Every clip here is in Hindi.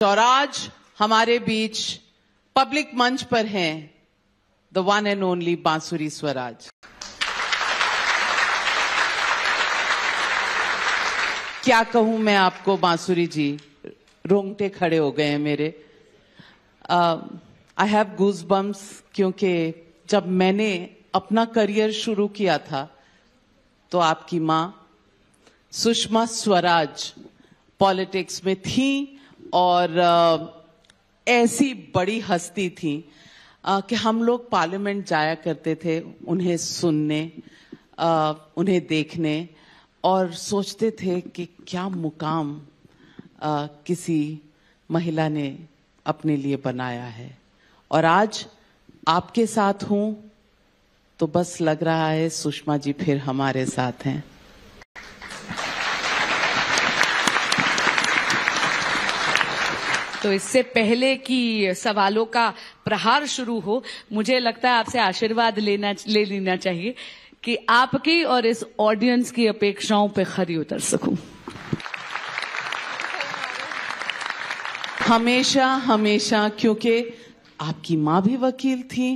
तो और आज हमारे बीच पब्लिक मंच पर हैं द वन एंड ओनली बांसुरी स्वराज क्या कहूं मैं आपको बांसुरी जी रोंगटे खड़े हो गए हैं मेरे आई हैव गूज बम्स क्योंकि जब मैंने अपना करियर शुरू किया था तो आपकी मां सुषमा स्वराज पॉलिटिक्स में थी और आ, ऐसी बड़ी हस्ती थी आ, कि हम लोग पार्लियामेंट जाया करते थे उन्हें सुनने आ, उन्हें देखने और सोचते थे कि क्या मुकाम आ, किसी महिला ने अपने लिए बनाया है और आज आपके साथ हूं तो बस लग रहा है सुषमा जी फिर हमारे साथ हैं तो इससे पहले कि सवालों का प्रहार शुरू हो मुझे लगता है आपसे आशीर्वाद लेना ले लेना चाहिए कि आपकी और इस ऑडियंस की अपेक्षाओं पर खरी उतर सकूं हमेशा हमेशा क्योंकि आपकी मां भी वकील थी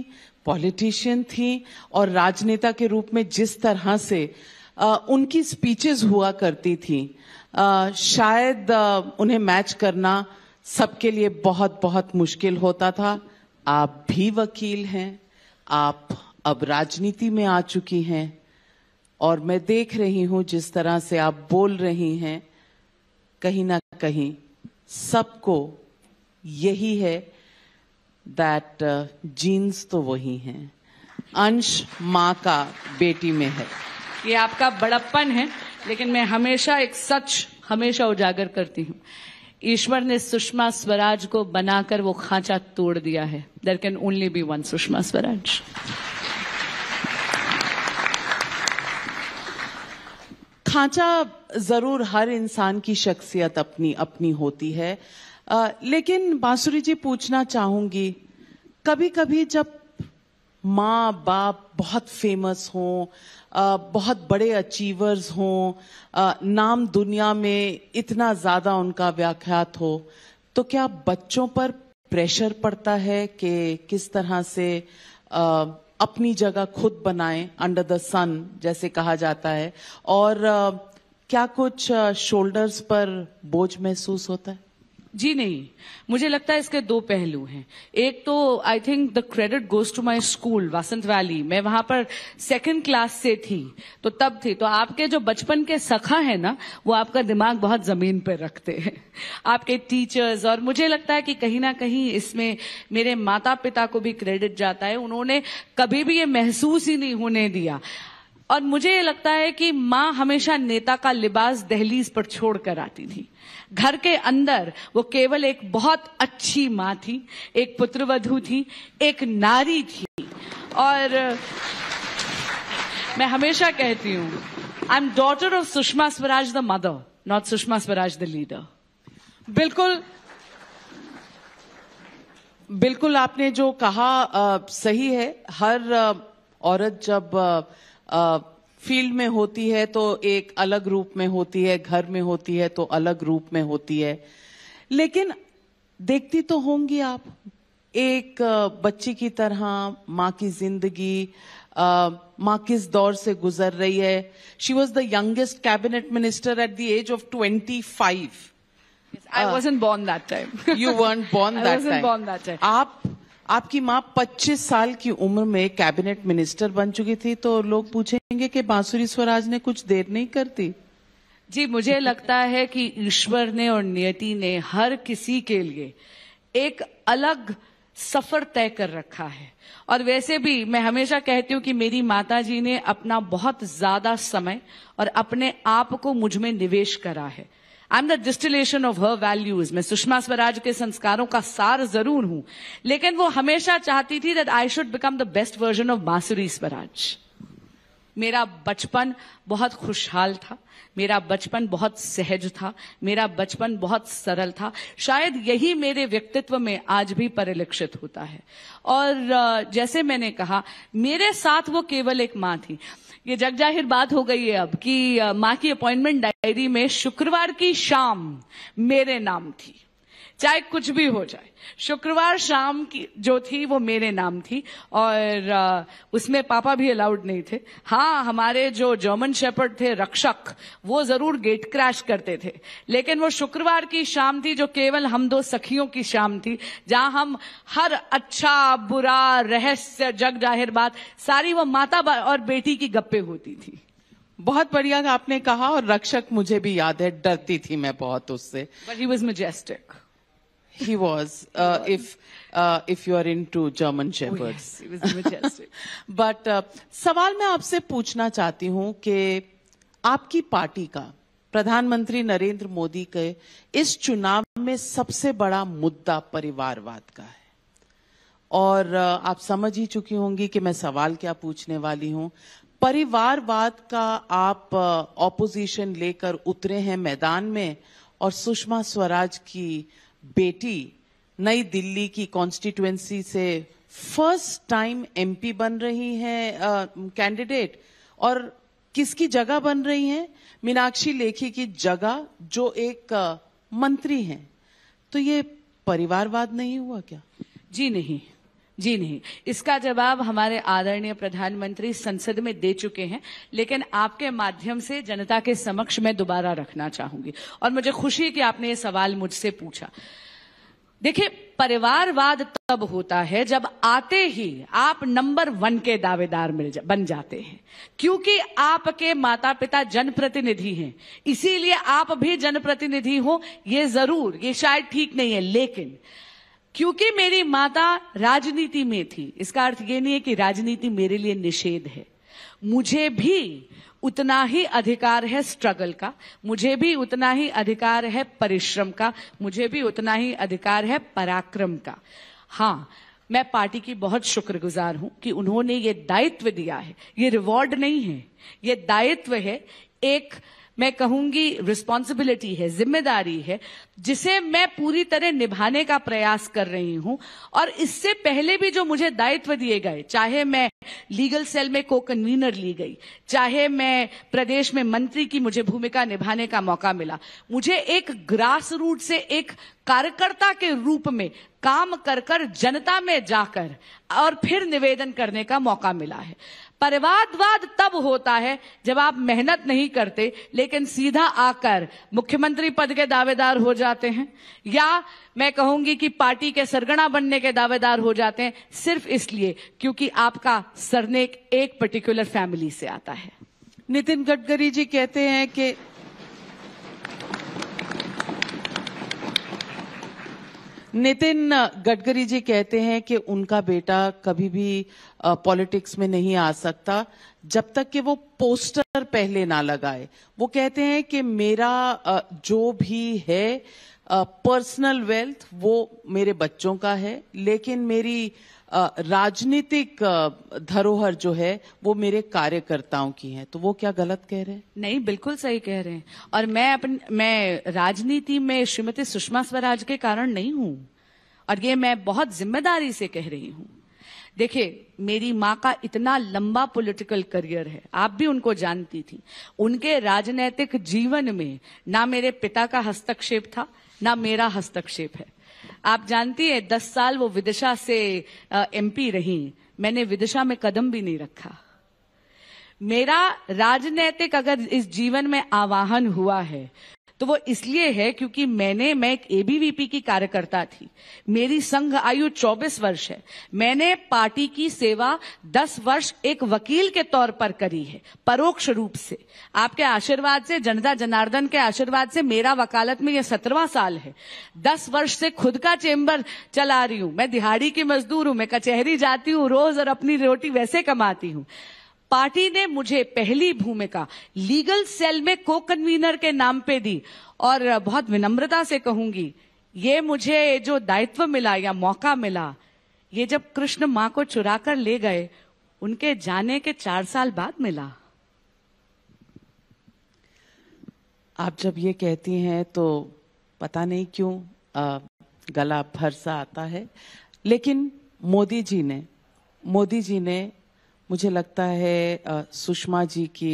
पॉलिटिशियन थी और राजनेता के रूप में जिस तरह से आ, उनकी स्पीचेस हुआ करती थी आ, शायद आ, उन्हें मैच करना सबके लिए बहुत बहुत मुश्किल होता था आप भी वकील हैं आप अब राजनीति में आ चुकी हैं और मैं देख रही हूं जिस तरह से आप बोल रही हैं कहीं ना कहीं सबको यही है दैट जीन्स uh, तो वही हैं अंश माँ का बेटी में है ये आपका बड़प्पन है लेकिन मैं हमेशा एक सच हमेशा उजागर करती हूँ ईश्वर ने सुषमा स्वराज को बनाकर वो खांचा तोड़ दिया है there can only be one Sushma Swaraj खांचा जरूर हर इंसान की शख्सियत अपनी अपनी होती है आ, लेकिन बांसुरी जी पूछना चाहूंगी कभी कभी जब माँ बाप बहुत फेमस हों बहुत बड़े अचीवर्स हों नाम दुनिया में इतना ज़्यादा उनका व्याख्यात हो तो क्या बच्चों पर प्रेशर पड़ता है कि किस तरह से आ, अपनी जगह खुद बनाएं अंडर द सन जैसे कहा जाता है और आ, क्या कुछ शोल्डर्स पर बोझ महसूस होता है जी नहीं मुझे लगता है इसके दो पहलू हैं एक तो I think the credit goes to my school Vasant valley मैं वहां पर सेकंड क्लास से थी तो तब थी तो आपके जो बचपन के सखा है ना वो आपका दिमाग बहुत जमीन पर रखते हैं आपके टीचर्स और मुझे लगता है कि कहीं ना कहीं इसमें मेरे माता पिता को भी क्रेडिट जाता है उन्होंने कभी भी ये महसूस ही नहीं होने दिया और मुझे ये लगता है कि माँ हमेशा नेता का लिबास दहलीज पर छोड़कर आती थी घर के अंदर वो केवल एक बहुत अच्छी माँ थी एक पुत्रवधु थी एक नारी थी और मैं हमेशा कहती हूँ I am daughter of Sushma Swaraj the mother not Sushma Swaraj the leader बिल्कुल बिल्कुल आपने जो कहा आ, सही है हर आ, औरत जब आ, फील्ड में होती है तो एक अलग रूप में होती है घर में होती है तो अलग रूप में होती है लेकिन देखती तो होंगी आप एक बच्ची की तरह माँ की जिंदगी माँ किस दौर से गुजर रही है she was the youngest cabinet minister at the age of twenty five I was born that time you weren't born that time आप आपकी माँ 25 साल की उम्र में कैबिनेट मिनिस्टर बन चुकी थी तो लोग पूछेंगे कि बांसुरी स्वराज ने कुछ देर नहीं करती जी मुझे लगता है कि ईश्वर ने और नियति ने हर किसी के लिए एक अलग सफर तय कर रखा है और वैसे भी मैं हमेशा कहती हूँ कि मेरी माता जी ने अपना बहुत ज्यादा समय और अपने आप को मुझ में निवेश करा है I am the distillation of her values मैं सुषमा स्वराज के संस्कारों का सार जरूर हूं लेकिन वो हमेशा चाहती थी that I should become the best version of Bansuri Swaraj मेरा बचपन बहुत खुशहाल था मेरा बचपन बहुत सहज था मेरा बचपन बहुत सरल था शायद यही मेरे व्यक्तित्व में आज भी परिलक्षित होता है और जैसे मैंने कहा मेरे साथ वो केवल एक मां थी ये जग जाहिर बात हो गई है अब कि माँ की अपॉइंटमेंट डायरी में शुक्रवार की शाम मेरे नाम थी चाहे कुछ भी हो जाए शुक्रवार शाम की जो थी वो मेरे नाम थी और उसमें पापा भी अलाउड नहीं थे हाँ हमारे जो जर्मन शेपर्ड थे रक्षक वो जरूर गेट क्रैश करते थे लेकिन वो शुक्रवार की शाम थी जो केवल हम दो सखियों की शाम थी जहां हम हर अच्छा बुरा रहस्य जग जाहिर बात सारी वो माता और बेटी की गप्पे होती थी बहुत बढ़िया आपने कहा और रक्षक मुझे भी याद है डरती थी मैं बहुत उससे but he was majestic He was. Uh, if uh, if you are into German oh, shepherds. Oh, yes, he was majestic. But uh, सवाल मैं आपसे पूछना चाहती हूँ कि आपकी पार्टी का प्रधानमंत्री नरेंद्र मोदी के इस चुनाव में सबसे बड़ा मुद्दा परिवारवाद का है और uh, आप समझ ही चुकी होंगी कि मैं सवाल क्या पूछने वाली हूं परिवारवाद का आप ऑपोजिशन uh, लेकर उतरे हैं मैदान में और सुषमा स्वराज की बेटी नई दिल्ली की कॉन्स्टिट्युएंसी से फर्स्ट टाइम एमपी बन रही है कैंडिडेट uh, और किसकी जगह बन रही है मीनाक्षी लेखी की जगह जो एक uh, मंत्री हैं तो ये परिवारवाद नहीं हुआ क्या जी नहीं जी नहीं इसका जवाब हमारे आदरणीय प्रधानमंत्री संसद में दे चुके हैं लेकिन आपके माध्यम से जनता के समक्ष मैं दोबारा रखना चाहूंगी और मुझे खुशी है कि आपने ये सवाल मुझसे पूछा देखिए परिवारवाद तब होता है जब आते ही आप नंबर वन के दावेदार मिल जा, बन जाते हैं क्योंकि आपके माता पिता जनप्रतिनिधि हैं इसीलिए आप भी जनप्रतिनिधि हो ये जरूर ये शायद ठीक नहीं है लेकिन क्योंकि मेरी माता राजनीति में थी इसका अर्थ ये नहीं है कि राजनीति मेरे लिए निषेध है मुझे भी उतना ही अधिकार है स्ट्रगल का मुझे भी उतना ही अधिकार है परिश्रम का मुझे भी उतना ही अधिकार है पराक्रम का हाँ मैं पार्टी की बहुत शुक्रगुजार हूं कि उन्होंने ये दायित्व दिया है ये रिवॉर्ड नहीं है ये दायित्व है एक मैं कहूंगी रिस्पॉन्सिबिलिटी है जिम्मेदारी है जिसे मैं पूरी तरह निभाने का प्रयास कर रही हूं और इससे पहले भी जो मुझे दायित्व दिए गए चाहे मैं लीगल सेल में को कन्वीनर ली गई चाहे मैं प्रदेश में मंत्री की मुझे भूमिका निभाने का मौका मिला मुझे एक ग्रास रूट से एक कार्यकर्ता के रूप में काम कर कर जनता में जाकर और फिर निवेदन करने का मौका मिला है परिवादवाद तब होता है जब आप मेहनत नहीं करते लेकिन सीधा आकर मुख्यमंत्री पद के दावेदार हो जाते हैं या मैं कहूंगी कि पार्टी के सरगना बनने के दावेदार हो जाते हैं सिर्फ इसलिए क्योंकि आपका सरनेक एक पर्टिकुलर फैमिली से आता है नितिन गडकरी जी कहते हैं कि नितिन गडकरी जी कहते हैं कि उनका बेटा कभी भी पॉलिटिक्स में नहीं आ सकता जब तक कि वो पोस्टर पहले ना लगाए वो कहते हैं कि मेरा जो भी है पर्सनल वेल्थ वो मेरे बच्चों का है लेकिन मेरी राजनीतिक धरोहर जो है वो मेरे कार्यकर्ताओं की है तो वो क्या गलत कह रहे हैं नहीं बिल्कुल सही कह रहे हैं और मैं अपन मैं राजनीति में श्रीमती सुषमा स्वराज के कारण नहीं हूं और ये मैं बहुत जिम्मेदारी से कह रही हूं देखिए मेरी माँ का इतना लंबा पॉलिटिकल करियर है आप भी उनको जानती थी उनके राजनैतिक जीवन में ना मेरे पिता का हस्तक्षेप था ना मेरा हस्तक्षेप है आप जानती है दस साल वो विदिशा से एमपी रही मैंने विदिशा में कदम भी नहीं रखा मेरा राजनैतिक अगर इस जीवन में आवाहन हुआ है तो वो इसलिए है क्योंकि मैंने मैं एक एबीवीपी की कार्यकर्ता थी मेरी संघ आयु 24 वर्ष है मैंने पार्टी की सेवा 10 वर्ष एक वकील के तौर पर करी है परोक्ष रूप से आपके आशीर्वाद से जनता जनार्दन के आशीर्वाद से मेरा वकालत में यह सत्रवा साल है दस वर्ष से खुद का चेम्बर चला रही हूं मैं दिहाड़ी की मजदूर हूं मैं कचहरी जाती हूँ रोज और अपनी रोटी वैसे कमाती हूँ पार्टी ने मुझे पहली भूमिका लीगल सेल में को कन्वीनर के नाम पे दी और बहुत विनम्रता से कहूंगी ये मुझे जो दायित्व मिला या मौका मिला ये जब कृष्ण माँ को चुरा कर ले गए उनके जाने के चार साल बाद मिला आप जब ये कहती हैं तो पता नहीं क्यों गला भर सा आता है लेकिन मोदी जी ने मोदी जी ने मुझे लगता है सुषमा जी की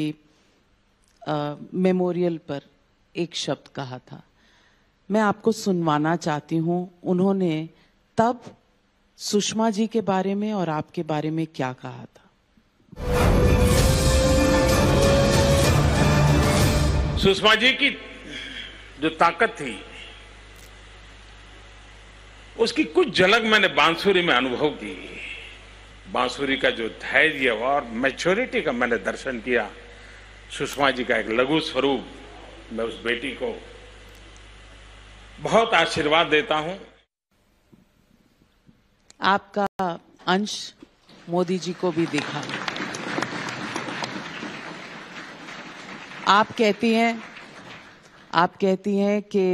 मेमोरियल पर एक शब्द कहा था मैं आपको सुनवाना चाहती हूं उन्होंने तब सुषमा जी के बारे में और आपके बारे में क्या कहा था सुषमा जी की जो ताकत थी उसकी कुछ झलक मैंने बांसुरी में अनुभव की बांसुरी का जो धैर्य और मैच्योरिटी का मैंने दर्शन किया सुषमा जी का एक लघु स्वरूप मैं उस बेटी को बहुत आशीर्वाद देता हूं आपका अंश मोदी जी को भी दिखा आप कहती हैं आप कहती हैं कि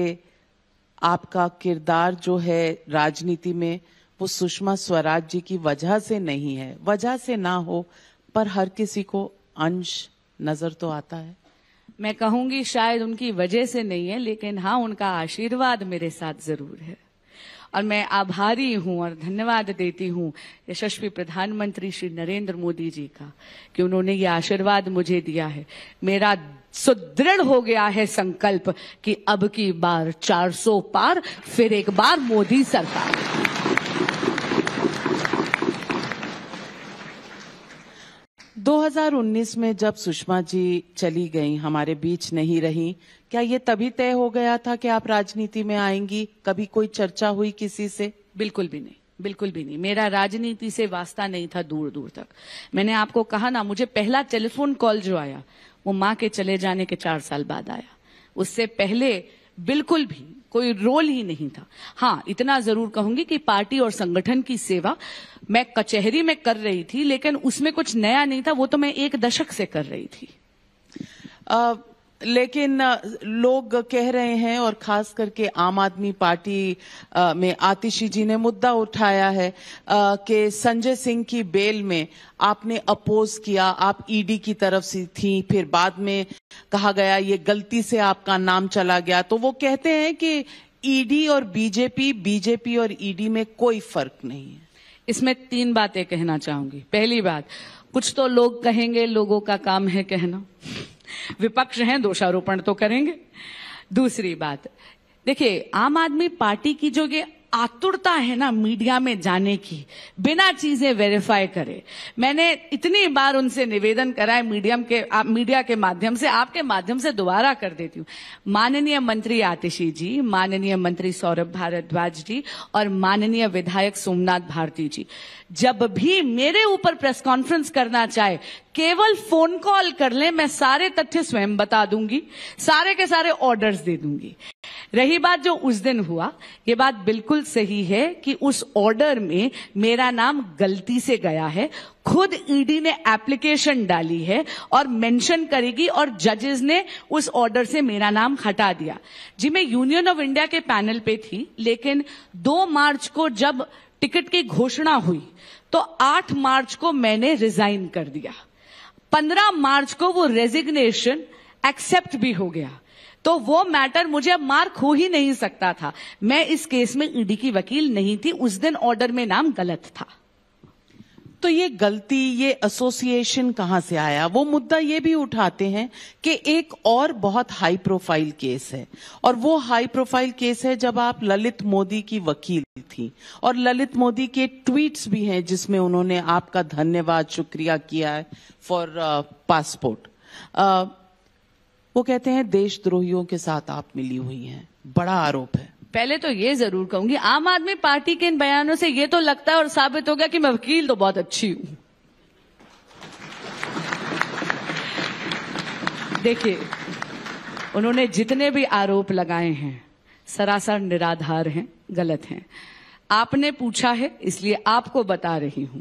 आपका किरदार जो है राजनीति में वो सुषमा स्वराज जी की वजह से नहीं है वजह से ना हो पर हर किसी को अंश नजर तो आता है मैं कहूंगी शायद उनकी वजह से नहीं है लेकिन हाँ उनका आशीर्वाद मेरे साथ जरूर है और मैं आभारी हूं और धन्यवाद देती हूं यशस्वी प्रधानमंत्री श्री नरेंद्र मोदी जी का कि उन्होंने ये आशीर्वाद मुझे दिया है मेरा सुदृढ़ हो गया है संकल्प कि अब की बार 400 पार फिर एक बार मोदी सरकार 2019 में जब सुषमा जी चली गई हमारे बीच नहीं रही क्या ये तभी तय हो गया था कि आप राजनीति में आएंगी कभी कोई चर्चा हुई किसी से बिल्कुल भी नहीं बिल्कुल भी नहीं मेरा राजनीति से वास्ता नहीं था दूर दूर तक मैंने आपको कहा ना मुझे पहला टेलीफोन कॉल जो आया वो माँ के चले जाने के चार साल बाद आया उससे पहले बिल्कुल भी कोई रोल ही नहीं था हाँ इतना जरूर कहूंगी कि पार्टी और संगठन की सेवा मैं कचहरी में कर रही थी लेकिन उसमें कुछ नया नहीं था वो तो मैं एक दशक से कर रही थी आ, लेकिन लोग कह रहे हैं और खास करके आम आदमी पार्टी में आतिशी जी ने मुद्दा उठाया है कि संजय सिंह की बेल में आपने अपोज किया आप ईडी की तरफ से थी फिर बाद में कहा गया ये गलती से आपका नाम चला गया तो वो कहते हैं कि ईडी और बीजेपी बीजेपी और ईडी में कोई फर्क नहीं है इसमें तीन बातें कहना चाहूंगी पहली बात कुछ तो लोग कहेंगे लोगों का काम है कहना विपक्ष हैं दोषारोपण तो करेंगे दूसरी बात देखिए आम आदमी पार्टी की जो ये आतुरता है ना मीडिया में जाने की बिना चीजें वेरीफाई करे मैंने इतनी बार उनसे निवेदन करा है मीडियम के आ, मीडिया के माध्यम से आपके माध्यम से दोबारा कर देती हूँ माननीय मंत्री आतिशी जी माननीय मंत्री सौरभ भारद्वाज जी और माननीय विधायक सोमनाथ भारती जी जब भी मेरे ऊपर प्रेस कॉन्फ्रेंस करना चाहे केवल फोन कॉल कर ले मैं सारे तथ्य स्वयं बता दूंगी सारे के सारे ऑर्डर्स दे दूंगी रही बात जो उस दिन हुआ ये बात बिल्कुल सही है कि उस ऑर्डर में मेरा नाम गलती से गया है खुद ईडी e ने एप्लीकेशन डाली है और मेंशन करेगी और जजेस ने उस ऑर्डर से मेरा नाम हटा दिया जी मैं यूनियन ऑफ इंडिया के पैनल पे थी लेकिन 2 मार्च को जब टिकट की घोषणा हुई तो 8 मार्च को मैंने रिजाइन कर दिया 15 मार्च को वो रेजिग्नेशन एक्सेप्ट भी हो गया तो वो मैटर मुझे मार्क हो ही नहीं सकता था मैं इस केस में ईडी e की वकील नहीं थी उस दिन ऑर्डर में नाम गलत था तो ये गलती ये एसोसिएशन कहां से आया वो मुद्दा ये भी उठाते हैं कि एक और बहुत हाई प्रोफाइल केस है और वो हाई प्रोफाइल केस है जब आप ललित मोदी की वकील थी और ललित मोदी के ट्वीट्स भी हैं जिसमें उन्होंने आपका धन्यवाद शुक्रिया किया है फॉर पासपोर्ट uh, uh, वो कहते हैं देशद्रोहियों के साथ आप मिली हुई हैं बड़ा आरोप है पहले तो ये जरूर कहूंगी आम आदमी पार्टी के इन बयानों से ये तो लगता है और साबित हो गया कि मैं वकील तो बहुत अच्छी हूं देखिए उन्होंने जितने भी आरोप लगाए हैं सरासर निराधार हैं गलत हैं आपने पूछा है इसलिए आपको बता रही हूं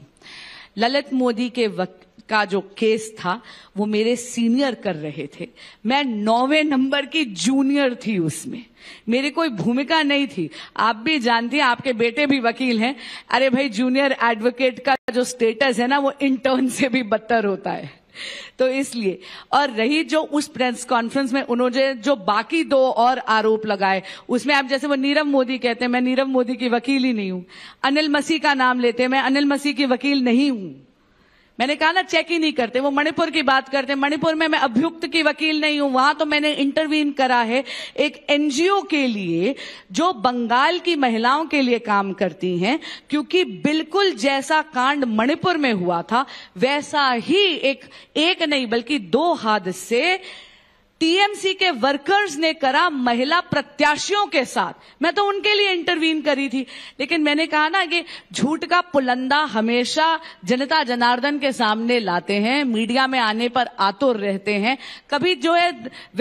ललित मोदी के वक्त का जो केस था वो मेरे सीनियर कर रहे थे मैं नौवे नंबर की जूनियर थी उसमें मेरी कोई भूमिका नहीं थी आप भी जानती हैं आपके बेटे भी वकील हैं अरे भाई जूनियर एडवोकेट का जो स्टेटस है ना वो इंटर्न से भी बदतर होता है तो इसलिए और रही जो उस प्रेस कॉन्फ्रेंस में उन्होंने जो बाकी दो और आरोप लगाए उसमें आप जैसे वो नीरव मोदी कहते हैं मैं नीरव मोदी की वकील ही नहीं हूं अनिल मसीह का नाम लेते हैं मैं अनिल मसीह की वकील नहीं हूं मैंने कहा ना चेक ही नहीं करते वो मणिपुर की बात करते मणिपुर में मैं अभियुक्त की वकील नहीं हूं वहां तो मैंने इंटरवीन करा है एक एनजीओ के लिए जो बंगाल की महिलाओं के लिए काम करती हैं क्योंकि बिल्कुल जैसा कांड मणिपुर में हुआ था वैसा ही एक एक नहीं बल्कि दो हादसे टीएमसी के वर्कर्स ने करा महिला प्रत्याशियों के साथ मैं तो उनके लिए इंटरवीन करी थी लेकिन मैंने कहा ना कि झूठ का पुलंदा हमेशा जनता जनार्दन के सामने लाते हैं मीडिया में आने पर आतुर रहते हैं कभी जो है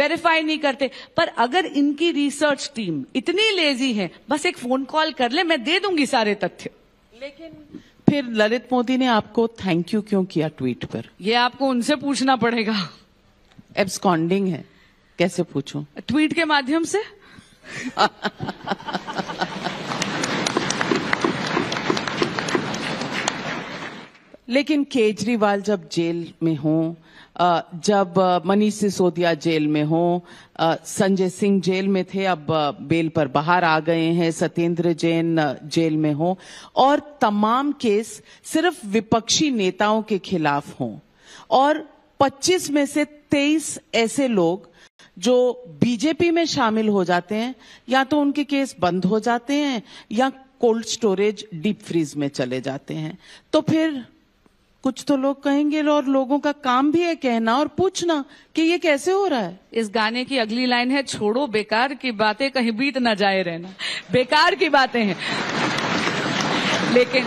वेरीफाई नहीं करते पर अगर इनकी रिसर्च टीम इतनी लेजी है बस एक फोन कॉल कर ले मैं दे दूंगी सारे तथ्य लेकिन फिर ललित मोदी ने आपको थैंक यू क्यों किया ट्वीट पर यह आपको उनसे पूछना पड़ेगा एब्सकॉन्डिंग है कैसे पूछूं ट्वीट के माध्यम से लेकिन केजरीवाल जब जेल में हो जब मनीष सिसोदिया जेल में हो संजय सिंह जेल में थे अब बेल पर बाहर आ गए हैं सत्येंद्र जैन जेल में हो और तमाम केस सिर्फ विपक्षी नेताओं के खिलाफ हो और 25 में से 23 ऐसे लोग जो बीजेपी में शामिल हो जाते हैं या तो उनके केस बंद हो जाते हैं या कोल्ड स्टोरेज डीप फ्रीज में चले जाते हैं तो फिर कुछ तो लोग कहेंगे और लोगों का काम भी है कहना और पूछना कि ये कैसे हो रहा है इस गाने की अगली लाइन है छोड़ो बेकार की बातें कहीं बीत ना जाए रहना बेकार की बातें हैं लेकिन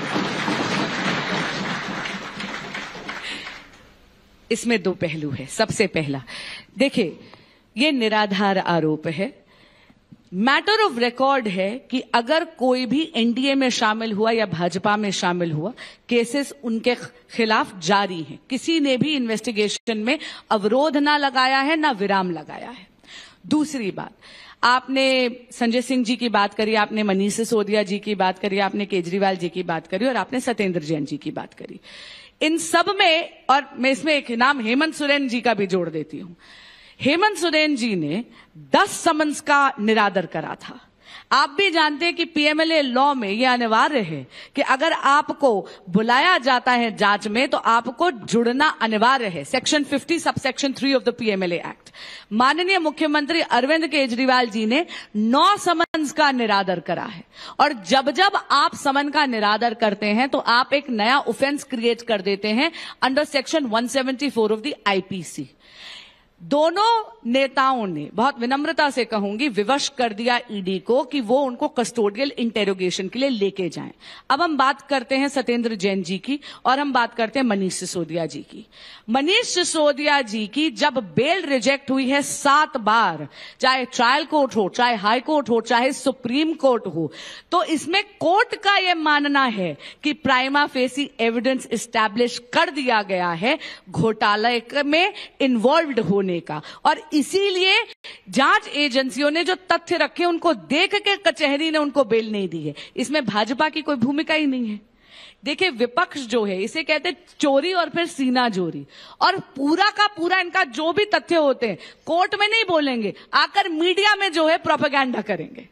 इसमें दो पहलू है सबसे पहला देखिये ये निराधार आरोप है मैटर ऑफ रिकॉर्ड है कि अगर कोई भी एनडीए में शामिल हुआ या भाजपा में शामिल हुआ केसेस उनके खिलाफ जारी हैं किसी ने भी इन्वेस्टिगेशन में अवरोध ना लगाया है ना विराम लगाया है दूसरी बात आपने संजय सिंह जी की बात करी आपने मनीष सिसोदिया जी की बात करी आपने केजरीवाल जी की बात करी और आपने सत्येंद्र जैन जी की बात करी इन सब में और मैं इसमें एक नाम हेमंत सोरेन जी का भी जोड़ देती हूं हेमंत सोरेन जी ने 10 समन्स का निरादर करा था आप भी जानते हैं कि पीएमएलए लॉ में यह अनिवार्य है कि अगर आपको बुलाया जाता है जांच में तो आपको जुड़ना अनिवार्य है section 50 sub section three of the PMLA act माननीय मुख्यमंत्री अरविंद केजरीवाल जी ने नौ समन्स का निरादर करा है और जब जब आप समन का निरादर करते हैं तो आप एक नया ऑफेंस क्रिएट कर देते हैं under section one of the IPC दोनों नेताओं ने बहुत विनम्रता से कहूंगी विवश कर दिया ईडी e को कि वो उनको कस्टोडियल इंटेरोगेशन के लिए लेके जाएं। अब हम बात करते हैं सत्येंद्र जैन जी की और हम बात करते हैं मनीष सिसोदिया जी की मनीष सिसोदिया जी की जब बेल रिजेक्ट हुई है सात बार चाहे ट्रायल कोर्ट हो चाहे हाई कोर्ट हो चाहे सुप्रीम कोर्ट हो तो इसमें कोर्ट का यह मानना है कि प्राइमा फेसी एविडेंस स्टैब्लिश कर दिया गया है घोटाले में इन्वॉल्व होने होने का और इसीलिए जांच एजेंसियों ने जो तथ्य रखे उनको देख के कचहरी ने उनको बेल नहीं दी है इसमें भाजपा की कोई भूमिका ही नहीं है देखिए विपक्ष जो है इसे कहते चोरी और फिर सीना जोरी और पूरा का पूरा इनका जो भी तथ्य होते हैं कोर्ट में नहीं बोलेंगे आकर मीडिया में जो है प्रोपेगेंडा करेंगे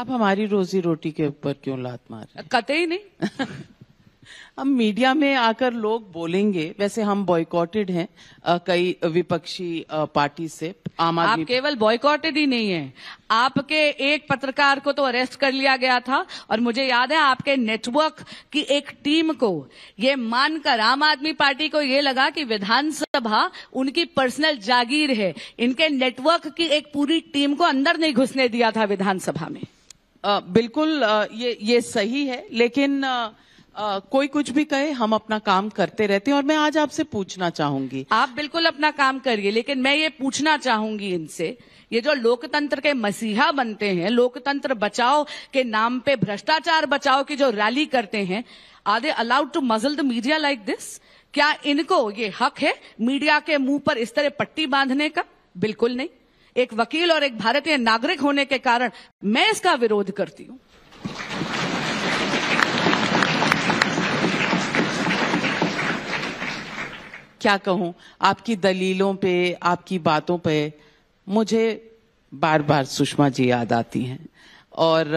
आप हमारी रोजी रोटी के ऊपर क्यों लात मार कतई नहीं अब मीडिया में आकर लोग बोलेंगे वैसे हम बॉयकॉटेड हैं कई विपक्षी पार्टी से आम आदमी आप केवल बॉयकॉटेड ही नहीं है आपके एक पत्रकार को तो अरेस्ट कर लिया गया था और मुझे याद है आपके नेटवर्क की एक टीम को ये मानकर आम आदमी पार्टी को ये लगा कि विधानसभा उनकी पर्सनल जागीर है इनके नेटवर्क की एक पूरी टीम को अंदर नहीं घुसने दिया था विधानसभा में आ, बिल्कुल आ, ये ये सही है लेकिन आ, आ, कोई कुछ भी कहे हम अपना काम करते रहते हैं और मैं आज आपसे पूछना चाहूंगी आप बिल्कुल अपना काम करिए लेकिन मैं ये पूछना चाहूंगी इनसे ये जो लोकतंत्र के मसीहा बनते हैं लोकतंत्र बचाओ के नाम पे भ्रष्टाचार बचाओ की जो रैली करते हैं are they allowed to muzzle the media like this क्या इनको ये हक है मीडिया के मुंह पर इस तरह पट्टी बांधने का बिल्कुल नहीं एक वकील और एक भारतीय नागरिक होने के कारण मैं इसका विरोध करती हूँ क्या कहूं आपकी दलीलों पे आपकी बातों पे मुझे बार बार सुषमा जी याद आती हैं और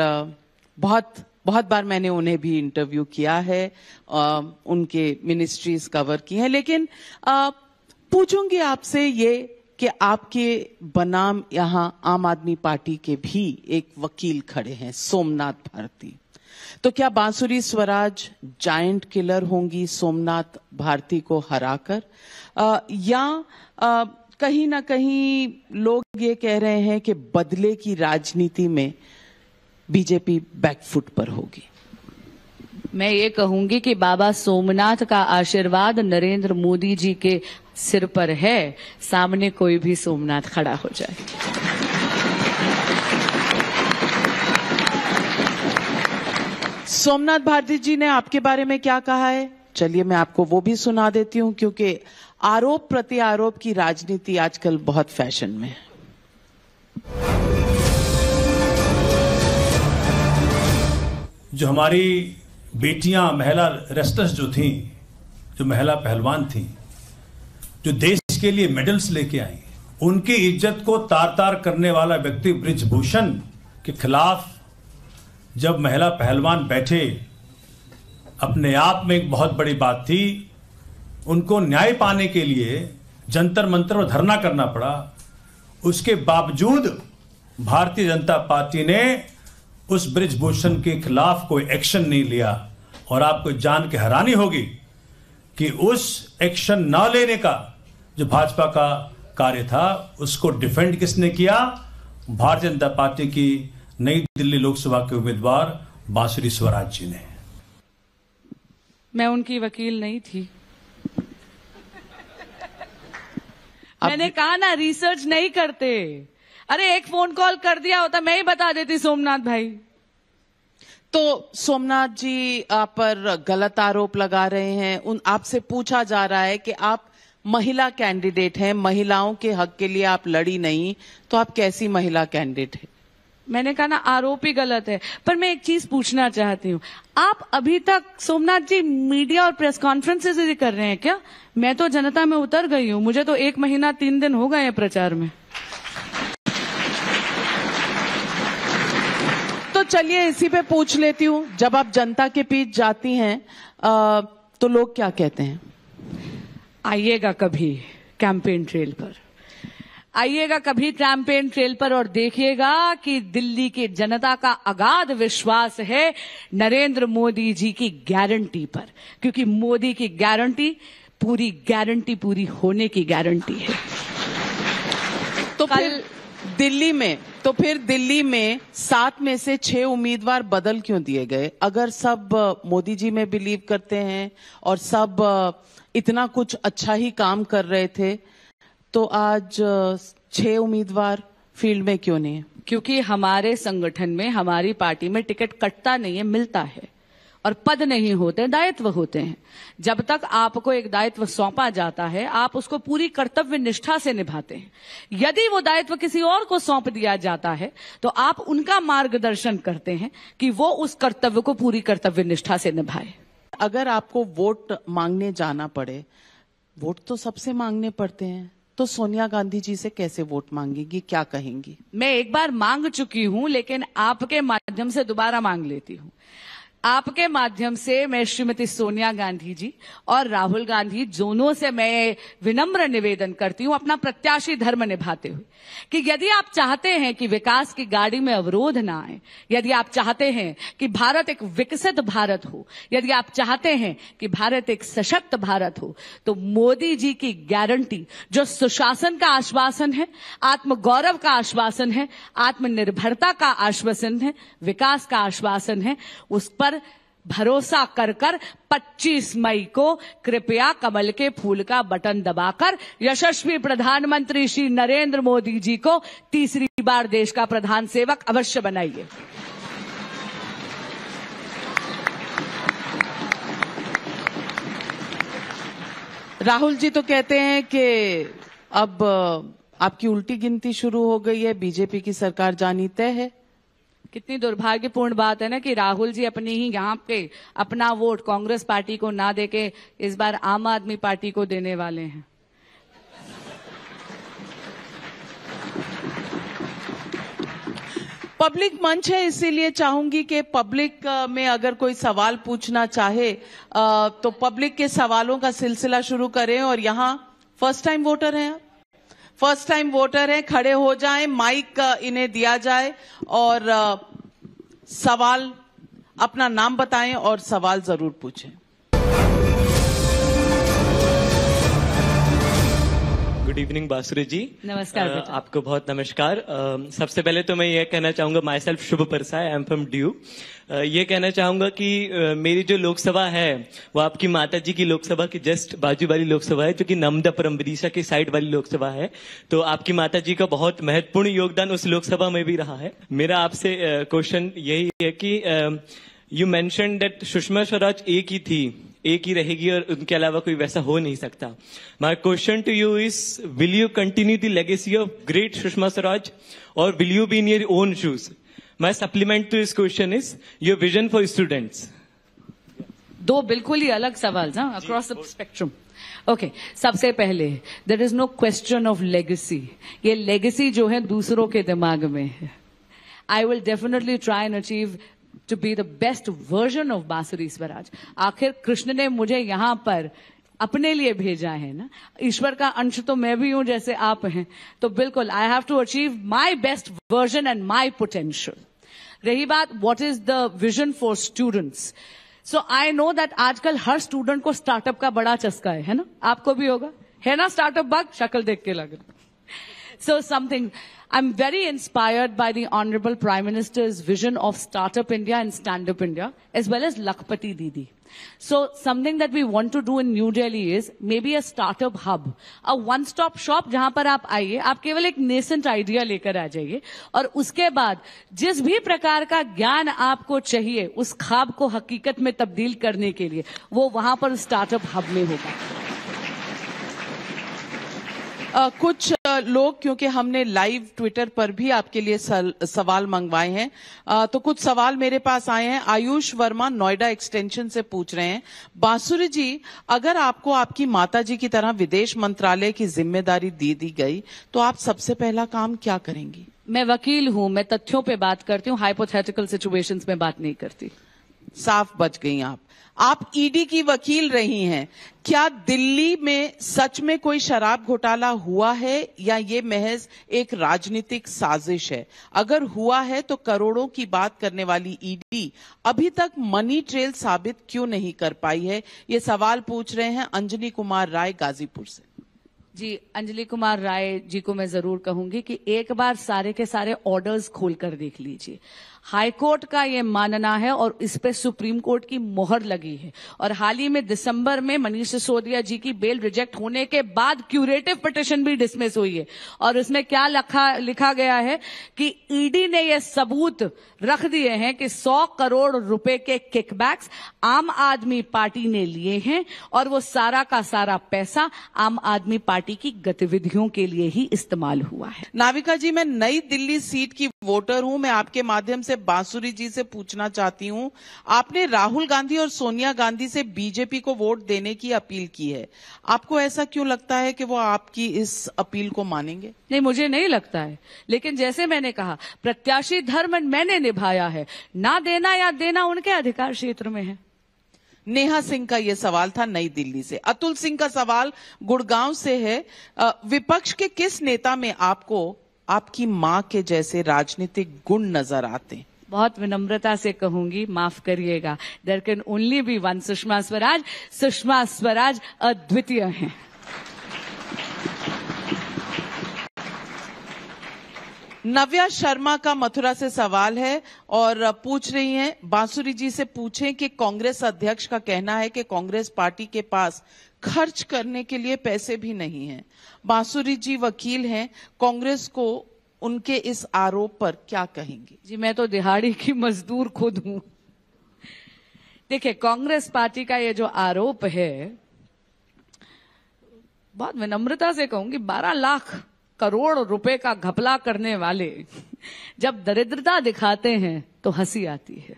बहुत बहुत बार मैंने उन्हें भी इंटरव्यू किया है आ, उनके मिनिस्ट्रीज कवर की हैं लेकिन पूछूंगी आपसे ये कि आपके बनाम यहाँ आम आदमी पार्टी के भी एक वकील खड़े हैं सोमनाथ भारती तो क्या बांसुरी स्वराज जायंट किलर होंगी सोमनाथ भारती को हराकर या आ, कहीं ना कहीं लोग ये कह रहे हैं कि बदले की राजनीति में बीजेपी बैकफुट पर होगी मैं ये कहूंगी कि बाबा सोमनाथ का आशीर्वाद नरेंद्र मोदी जी के सिर पर है सामने कोई भी सोमनाथ खड़ा हो जाए सोमनाथ भारती जी ने आपके बारे में क्या कहा है चलिए मैं आपको वो भी सुना देती हूँ क्योंकि आरोप प्रति आरोप की राजनीति आजकल बहुत फैशन में है जो हमारी बेटियां महिला रेस्टर्स जो थीं जो महिला पहलवान थीं जो देश के लिए मेडल्स लेके आई उनकी इज्जत को तार तार करने वाला व्यक्ति ब्रिजभूषण के खिलाफ जब महिला पहलवान बैठे अपने आप में एक बहुत बड़ी बात थी उनको न्याय पाने के लिए जंतर मंत्र और धरना करना पड़ा उसके बावजूद भारतीय जनता पार्टी ने उस ब्रिजभूषण के खिलाफ कोई एक्शन नहीं लिया और आपको जान के हैरानी होगी कि उस एक्शन ना लेने का जो भाजपा का कार्य था उसको डिफेंड किसने किया भारतीय जनता पार्टी की नई दिल्ली लोकसभा के उम्मीदवार बासुरी स्वराज जी ने मैं उनकी वकील नहीं थी मैंने कहा ना रिसर्च नहीं करते अरे एक फोन कॉल कर दिया होता मैं ही बता देती सोमनाथ भाई तो सोमनाथ जी आप पर गलत आरोप लगा रहे हैं उन आपसे पूछा जा रहा है कि आप महिला कैंडिडेट हैं महिलाओं के हक के लिए आप लड़ी नहीं तो आप कैसी महिला कैंडिडेट हैं मैंने कहा ना आरोप ही गलत है पर मैं एक चीज पूछना चाहती हूँ आप अभी तक सोमनाथ जी मीडिया और प्रेस कॉन्फ्रेंस भी कर रहे हैं क्या मैं तो जनता में उतर गई हूँ मुझे तो एक महीना तीन दिन हो गए हैं प्रचार में तो चलिए इसी पे पूछ लेती हूँ जब आप जनता के बीच जाती हैं आ, तो लोग क्या कहते हैं आइएगा कभी कैंपेन ट्रेल पर आइएगा कभी कैंपेन ट्रेल पर और देखिएगा कि दिल्ली की जनता का अगाध विश्वास है नरेंद्र मोदी जी की गारंटी पर क्योंकि मोदी की गारंटी पूरी गारंटी पूरी होने की गारंटी है तो फिर दिल्ली में तो फिर दिल्ली में सात में से छह उम्मीदवार बदल क्यों दिए गए अगर सब मोदी जी में बिलीव करते हैं और सब इतना कुछ अच्छा ही काम कर रहे थे तो आज छह उम्मीदवार फील्ड में क्यों नहीं है क्योंकि हमारे संगठन में हमारी पार्टी में टिकट कटता नहीं है मिलता है और पद नहीं होते दायित्व होते हैं जब तक आपको एक दायित्व सौंपा जाता है आप उसको पूरी कर्तव्य निष्ठा से निभाते हैं यदि वो दायित्व किसी और को सौंप दिया जाता है तो आप उनका मार्गदर्शन करते हैं कि वो उस कर्तव्य को पूरी कर्तव्य निष्ठा से निभाए अगर आपको वोट मांगने जाना पड़े वोट तो सबसे मांगने पड़ते हैं तो सोनिया गांधी जी से कैसे वोट मांगेगी क्या कहेंगी मैं एक बार मांग चुकी हूं लेकिन आपके माध्यम से दोबारा मांग लेती हूं आपके माध्यम से मैं श्रीमती सोनिया गांधी जी और राहुल गांधी दोनों से मैं विनम्र निवेदन करती हूं अपना प्रत्याशी धर्म निभाते हुए कि यदि आप चाहते हैं कि विकास की गाड़ी में अवरोध ना आए यदि आप चाहते हैं कि भारत एक विकसित भारत हो यदि आप चाहते हैं कि भारत एक सशक्त भारत हो तो मोदी जी की गारंटी जो सुशासन का आश्वासन है आत्मगौरव का आश्वासन है आत्मनिर्भरता का आश्वासन है विकास का आश्वासन है उस पर पर भरोसा कर कर पच्चीस मई को कृपया कमल के फूल का बटन दबाकर यशस्वी प्रधानमंत्री श्री नरेंद्र मोदी जी को तीसरी बार देश का प्रधान सेवक अवश्य बनाइए राहुल जी तो कहते हैं कि अब आपकी उल्टी गिनती शुरू हो गई है बीजेपी की सरकार जानी तय है कितनी दुर्भाग्यपूर्ण बात है ना कि राहुल जी अपनी ही यहाँ पे अपना वोट कांग्रेस पार्टी को ना देके इस बार आम आदमी पार्टी को देने वाले हैं पब्लिक मंच है इसीलिए चाहूंगी कि पब्लिक में अगर कोई सवाल पूछना चाहे तो पब्लिक के सवालों का सिलसिला शुरू करें और यहाँ फर्स्ट टाइम वोटर हैं आप फर्स्ट टाइम वोटर हैं खड़े हो जाएं माइक इन्हें दिया जाए और आ, सवाल अपना नाम बताएं और सवाल जरूर पूछें गुड इवनिंग बासुरी जी नमस्कार आ, आपको बहुत नमस्कार आ, सबसे पहले तो मैं ये कहना चाहूंगा myself Shubh Parsa I am from DU ये कहना चाहूंगा कि मेरी जो लोकसभा है वो आपकी माता जी की लोकसभा की जस्ट बाजू वाली लोकसभा है जो कि नमदापुरम विदिशा की साइड वाली लोकसभा है तो आपकी माता जी का बहुत महत्वपूर्ण योगदान उस लोकसभा में भी रहा है मेरा आपसे क्वेश्चन यही है कि you mention that Sushma Swaraj एक ही थी एक ही रहेगी और उनके अलावा कोई वैसा हो नहीं सकता my question to you is will you continue the legacy of great Sushma Swaraj और will you be in your own shoes My supplement to this question is your vision for students दो बिल्कुल ही अलग सवाल अक्रॉस द स्पेक्ट्रम ओके सबसे पहले there is no question of legacy ये लेगेसी जो है दूसरों के दिमाग में है I will definitely try and achieve to be the best version of Bansuri Swaraj आखिर कृष्ण ने मुझे यहां पर अपने लिए भेजा है ना ईश्वर का अंश तो मैं भी हूं जैसे आप हैं तो बिल्कुल I have to achieve my best version and my potential रही बात what is the vision for students so I know that आजकल हर स्टूडेंट को स्टार्टअप का बड़ा चस्का है है ना आपको भी होगा है ना स्टार्टअप बग शक्ल देख के लग रहा So something, I'm very inspired by the Honorable Prime Minister's vision of Start-up India and Stand Up India, as well as Lakpati Didi. So something that we want to do in New Delhi is maybe a startup hub, a one-stop shop जहां पर आप आइए आप केवल एक nascent आइडिया लेकर आ जाइए और उसके बाद जिस भी प्रकार का ज्ञान आपको चाहिए उस खाब को हकीकत में तब्दील करने के लिए वो वहां पर स्टार्टअप हब में होगा आ, कुछ लोग क्योंकि हमने लाइव ट्विटर पर भी आपके लिए सल, सवाल मंगवाए हैं आ, तो कुछ सवाल मेरे पास आए हैं आयुष वर्मा नोएडा एक्सटेंशन से पूछ रहे हैं बांसुरी जी अगर आपको आपकी माता जी की तरह विदेश मंत्रालय की जिम्मेदारी दे दी गई तो आप सबसे पहला काम क्या करेंगी मैं वकील हूं मैं तथ्यों पर बात करती हूँ हाइपोथेटिकल सिचुएशन में बात नहीं करती साफ बच गई आप आप ईडी e की वकील रही हैं क्या दिल्ली में सच में कोई शराब घोटाला हुआ है या ये महज एक राजनीतिक साजिश है अगर हुआ है तो करोड़ों की बात करने वाली ईडी e अभी तक मनी ट्रेल साबित क्यों नहीं कर पाई है ये सवाल पूछ रहे हैं अंजलि कुमार राय गाजीपुर से जी अंजलि कुमार राय जी को मैं जरूर कहूंगी कि एक बार सारे के सारे ऑर्डर्स खोलकर देख लीजिए हाईकोर्ट का ये मानना है और इस पे सुप्रीम कोर्ट की मोहर लगी है और हाल ही में दिसंबर में मनीष सिसोदिया जी की बेल रिजेक्ट होने के बाद क्यूरेटिव पिटिशन भी डिसमिस हुई है और उसमें क्या लखा, लिखा गया है कि ईडी ने ये सबूत रख दिए हैं कि 100 करोड़ रुपए के किकबैक्स आम आदमी पार्टी ने लिए हैं और वो सारा का सारा पैसा आम आदमी पार्टी की गतिविधियों के लिए ही इस्तेमाल हुआ है नाविका जी मैं नई दिल्ली सीट की वोटर हूं मैं आपके माध्यम से से बांसुरी जी से पूछना चाहती हूं आपने राहुल गांधी और सोनिया गांधी से बीजेपी को वोट देने की अपील की है आपको ऐसा क्यों लगता है कि वो आपकी इस अपील को मानेंगे नहीं मुझे नहीं लगता है लेकिन जैसे मैंने कहा प्रत्याशी धर्म मैंने निभाया है ना देना या देना उनके अधिकार क्षेत्र में है नेहा सिंह का यह सवाल था नई दिल्ली से अतुल सिंह का सवाल गुड़गांव से है विपक्ष के किस नेता में आपको आपकी माँ के जैसे राजनीतिक गुण नजर आते हैं बहुत विनम्रता से कहूंगी माफ करिएगा there can only be one Sushma Swaraj Sushma Swaraj अद्वितीय है नव्या शर्मा का मथुरा से सवाल है और पूछ रही हैं बांसुरी जी से पूछें कि कांग्रेस अध्यक्ष का कहना है कि कांग्रेस पार्टी के पास खर्च करने के लिए पैसे भी नहीं हैं बांसुरी जी वकील हैं कांग्रेस को उनके इस आरोप पर क्या कहेंगे जी मैं तो दिहाड़ी की मजदूर खुद हूं देखिए कांग्रेस पार्टी का ये जो आरोप है बहुत विनम्रता से कहूंगी 12 लाख करोड़ रुपए का घपला करने वाले जब दरिद्रता दिखाते हैं तो हंसी आती है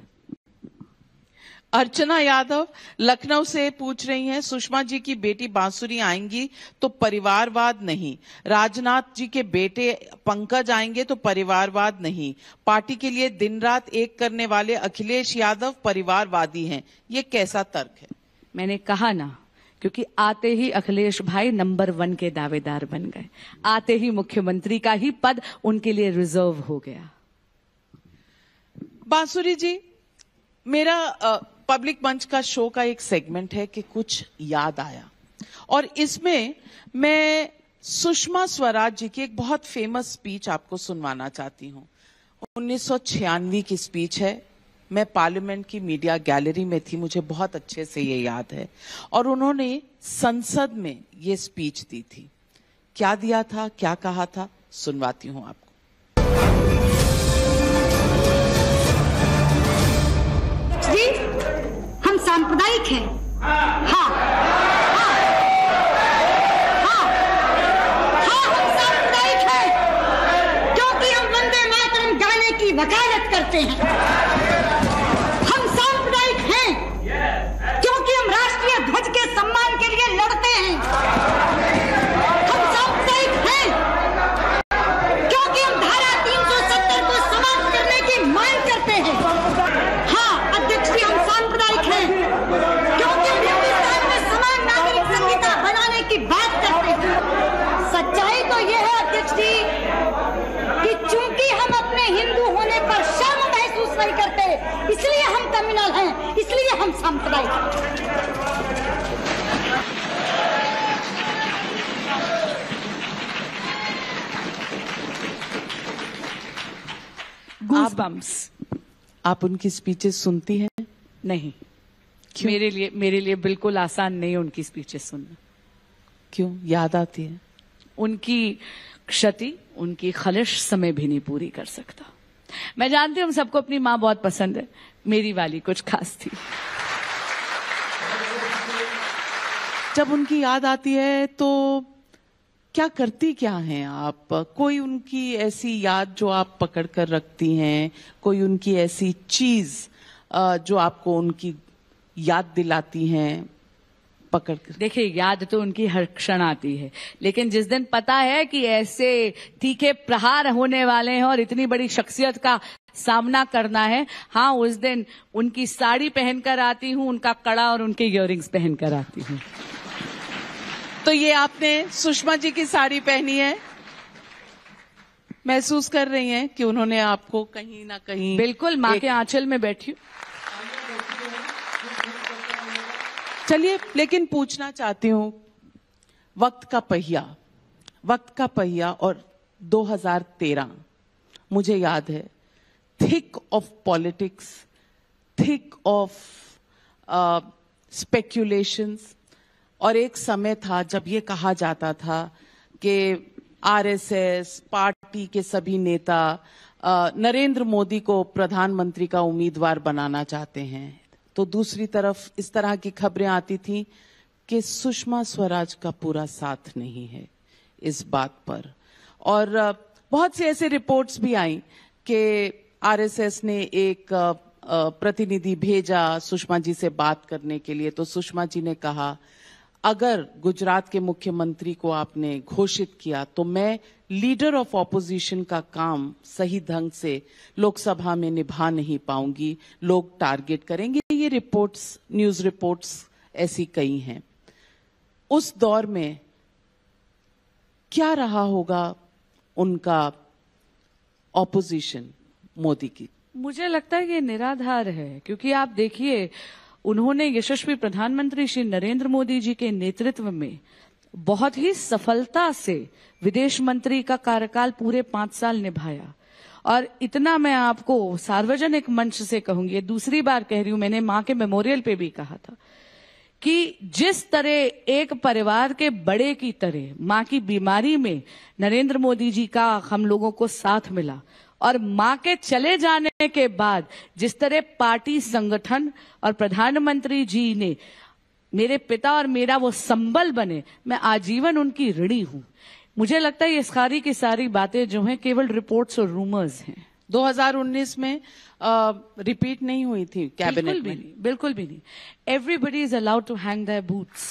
अर्चना यादव लखनऊ से पूछ रही हैं सुषमा जी की बेटी बांसुरी आएंगी तो परिवारवाद नहीं राजनाथ जी के बेटे पंकज आएंगे तो परिवारवाद नहीं पार्टी के लिए दिन रात एक करने वाले अखिलेश यादव परिवारवादी हैं ये कैसा तर्क है मैंने कहा ना क्योंकि आते ही अखिलेश भाई नंबर वन के दावेदार बन गए आते ही मुख्यमंत्री का ही पद उनके लिए रिजर्व हो गया बांसुरी जी मेरा पब्लिक मंच का शो का एक सेगमेंट है कि कुछ याद आया और इसमें मैं सुषमा स्वराज जी की एक बहुत फेमस स्पीच आपको सुनवाना चाहती हूँ उन्नीस की स्पीच है मैं पार्लियामेंट की मीडिया गैलरी में थी मुझे बहुत अच्छे से ये याद है और उन्होंने संसद में ये स्पीच दी थी क्या दिया था क्या कहा था सुनवाती हूँ आप ठीक है हाँ, हाँ।, हाँ।, हाँ। हम है क्योंकि हम गाने की वकालत करते हैं हम सांप्रदायिक हैं क्योंकि हम राष्ट्रीय ध्वज के सम्मान के लिए लड़ते हैं टर्मिनल है इसलिए हम सांप्रदायिक आप, आप उनकी स्पीचेस सुनती हैं नहीं क्यों? मेरे लिए मेरे लिए बिल्कुल आसान नहीं उनकी स्पीचेस सुनना क्यों याद आती है उनकी क्षति उनकी खलिश समय भी नहीं पूरी कर सकता मैं जानती हूँ हम सबको अपनी माँ बहुत पसंद है मेरी वाली कुछ खास थी जब उनकी याद आती है तो क्या करती क्या हैं आप कोई उनकी ऐसी याद जो आप पकड़ कर रखती हैं कोई उनकी ऐसी चीज जो आपको उनकी याद दिलाती हैं पकड़ कर देखिए याद तो उनकी हर क्षण आती है लेकिन जिस दिन पता है कि ऐसे तीखे प्रहार होने वाले हैं और इतनी बड़ी शख्सियत का सामना करना है हाँ उस दिन उनकी साड़ी पहनकर आती हूँ उनका कड़ा और उनके इयर पहनकर आती हूँ तो ये आपने सुषमा जी की साड़ी पहनी है महसूस कर रही हैं कि उन्होंने आपको कहीं ना कहीं बिल्कुल माँ के आंचल में बैठी चलिए लेकिन पूछना चाहती हूं वक्त का पहिया वक्त का पहिया और 2013 मुझे याद है thick of politics thick of speculations और एक समय था जब ये कहा जाता था कि आरएसएस पार्टी के सभी नेता uh, नरेंद्र मोदी को प्रधानमंत्री का उम्मीदवार बनाना चाहते हैं तो दूसरी तरफ इस तरह की खबरें आती थी कि सुषमा स्वराज का पूरा साथ नहीं है इस बात पर और बहुत से ऐसे रिपोर्ट्स भी आई कि आरएसएस ने एक प्रतिनिधि भेजा सुषमा जी से बात करने के लिए तो सुषमा जी ने कहा अगर गुजरात के मुख्यमंत्री को आपने घोषित किया तो मैं लीडर ऑफ ऑपोजिशन का काम सही ढंग से लोकसभा में निभा नहीं पाऊंगी लोग टारगेट करेंगे ये रिपोर्ट्स न्यूज रिपोर्ट्स ऐसी कई हैं उस दौर में क्या रहा होगा उनका ऑपोजिशन मोदी की मुझे लगता है ये निराधार है क्योंकि आप देखिए उन्होंने यशस्वी प्रधानमंत्री श्री नरेंद्र मोदी जी के नेतृत्व में बहुत ही सफलता से विदेश मंत्री का कार्यकाल पूरे पांच साल निभाया और इतना मैं आपको सार्वजनिक मंच से कहूंगी दूसरी बार कह रही हूं मैंने मां के मेमोरियल पे भी कहा था कि जिस तरह एक परिवार के बड़े की तरह मां की बीमारी में नरेंद्र मोदी जी का हम लोगों को साथ मिला और मां के चले जाने के बाद जिस तरह पार्टी संगठन और प्रधानमंत्री जी ने मेरे पिता और मेरा वो संबल बने मैं आजीवन उनकी ऋणी हूं मुझे लगता है ये सारी की सारी बातें जो हैं केवल रिपोर्ट्स और रूमर्स हैं 2019 में रिपीट नहीं हुई थी कैबिनेट में भी नहीं बिल्कुल भी नहीं everybody is allowed to hang boots